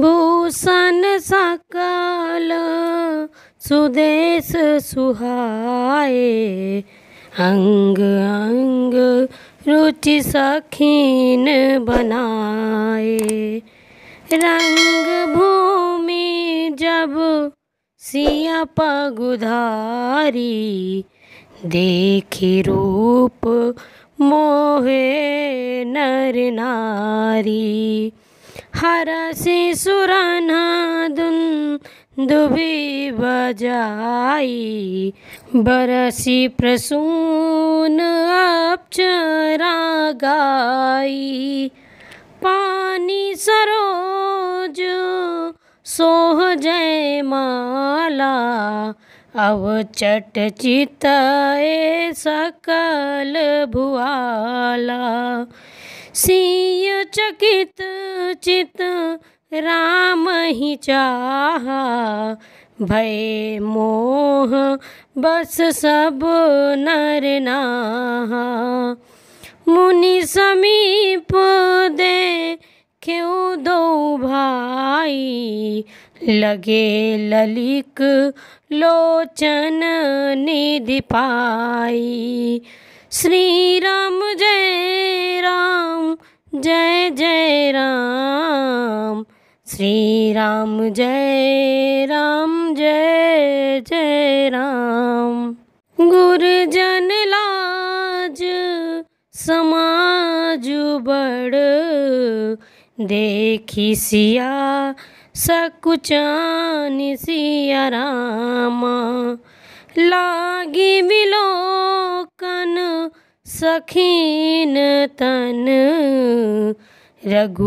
भूषण सकल सुदेश सुहाए अंग अंग रुचि सखीन बनाए रंग भूमि जब सिया पगुधारी देखी रूप मोहे नर नारी हरसि सुरनादुन् दुभि बजाई बरसी प्रसून अपचरा गाई पानी सरोज सोह जय माला अब चट चित सकल भुआला सिंह चकित चित राम ही चाह भय मोह बस सब नर नाहा मुनि समीप दे क्यों दो भाई लगे ललिक लोचन निधि पाई श्री राम जय जय राम श्री राम जय राम जय जय राम गुरजन लाज समाज बड़ देखी सिया सकुचान सिया रामा लागी विलोकन सखीन तन रघुबीरही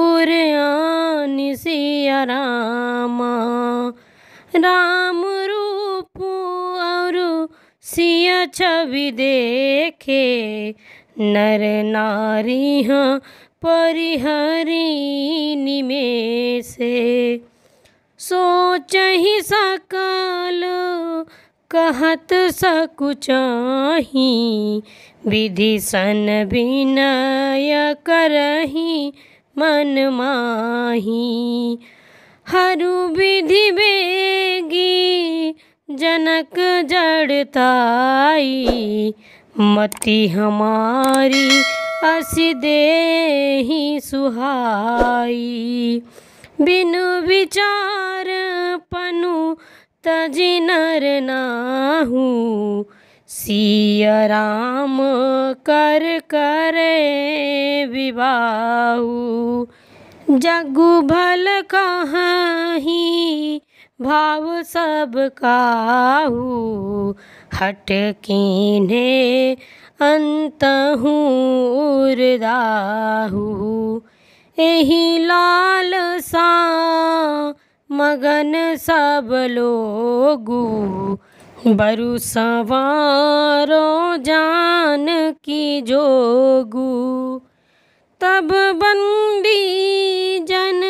उरयान सिया रामा राम रूप और सिया छवि देखे नर नारी हाँ परिहरी में से सोच ही सकल कहत सकुचाही विधि सन विनय करही मन माही हरु विधि बेगी जनक जड़ताई मति हमारी असि दे सुहाई बिनु विचार पनु जी नर नाहू सिया राम कर करे विवाहू जगु भल कहाँ भाव सब काहू हट कीने अंत उर्दाहू एही लाल सा मगन सब लोगू बरु जान की जोगू तब बंदी जन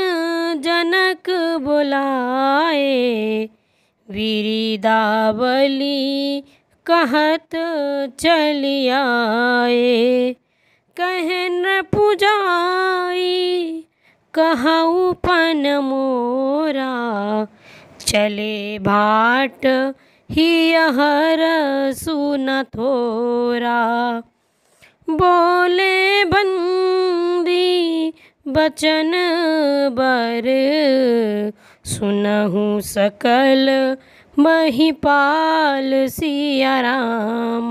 जनक बुलाए वीरिदावली कहत चलियाए कहन पुजाई कहऊपन पन मोरा चले भाट ही हर सुन थोरा बोले बंदी बचन बर सुनहूँ सकल महिपाल सिया राम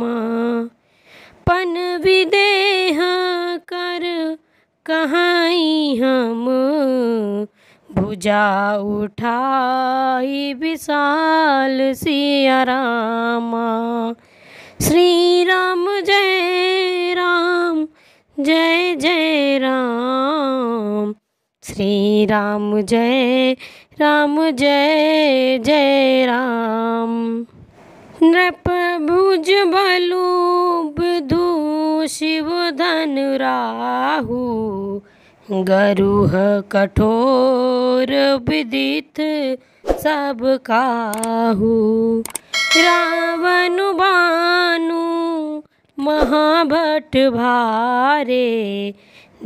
पन विदेह कर कहाँ भुजा उठाई विशाल सिया रामा श्री राम जय राम जय जय राम श्री राम जय राम जय जय राम नृप भुज बलूब धू शिव धन राहू गरुह कठोर विदित सब काहू रावण भानु महाभट भारे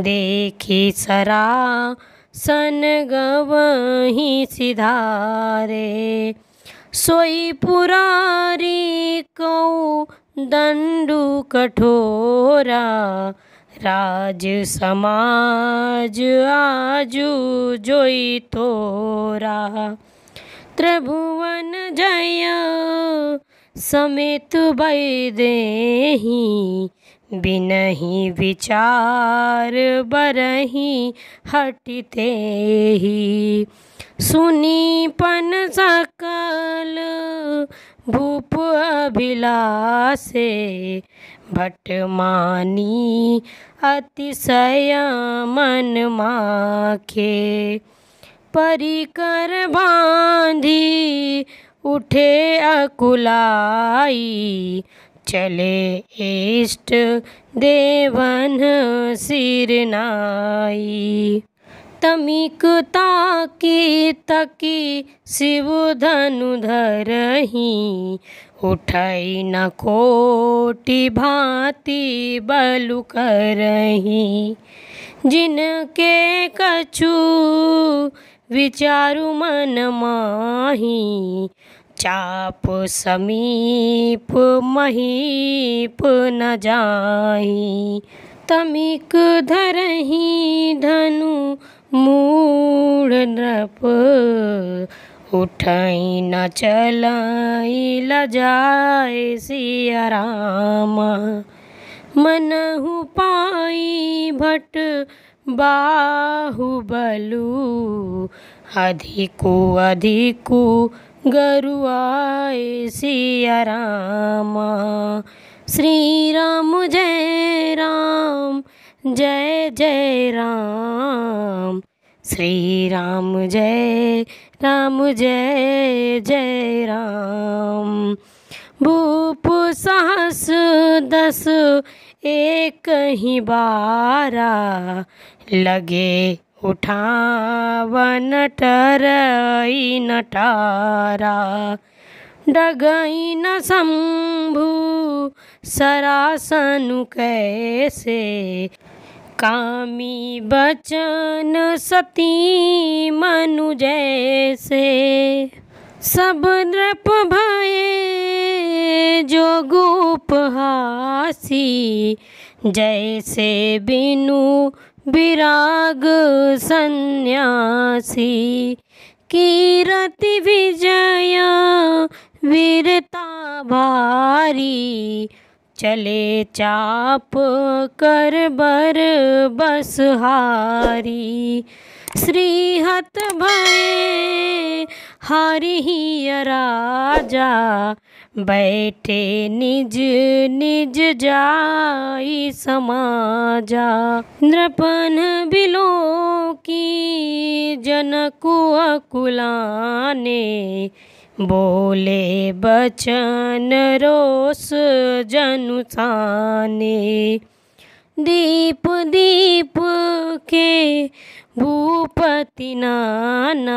देखी सरा सन गवही सिधारे सोई पुरारी कौ दंडू कठोरा राज समाज आजू जोई तोरा त्रिभुवन जय समित बैदेही बिनही विचार बरही हटते ही सुनीपन सकल भूप अभिलाषे भटमानी अतिशय मन माखे परिकर बांधी उठे अकुलाई चले इष्ट देवन सिरनाई तमिकता की तकी शिव धनु धरही उठई न कोटि भांति बलु करही जिनके कछु विचारु मन माही चाप समीप महीप न जाही तमिक धरही धनु मूड नप उठाई न चलाई ल जाए सिया रामा मनहु पाई भट बाहुबलू अधिको अधिको गरुआए सिया राम श्री राम जय राम जय जय राम श्री राम जय राम जय जय राम भूप सहस दस एक ही बारा लगे उठावन टरई नटारा डगई न शंभु सरासनु कैसे कामी बचन सती मनु जैसे सब नृप भये जो गुपहासी जैसे बिनु विराग सन्यासी कीरति विजया वीरता भारी चले चाप कर बर हारी श्रीहत भय हारी राजा बैठे निज निज जाई समाजा नृपन बिलो की जनकुआ कुलाने बोले बचन रोस जनुसाने दीप दीप के भूपति नाना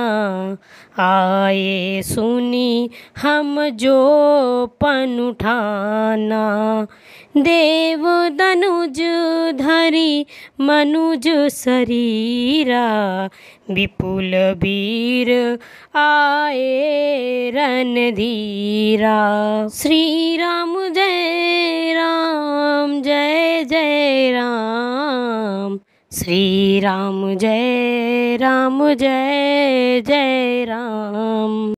आए सुनी हम जो पन उठाना देव दनुज धरी मनुज शरीरा विपुल वीर आए रन धीरा श्री राम जय राम जय जय राम श्रीराम जय राम जय जय राम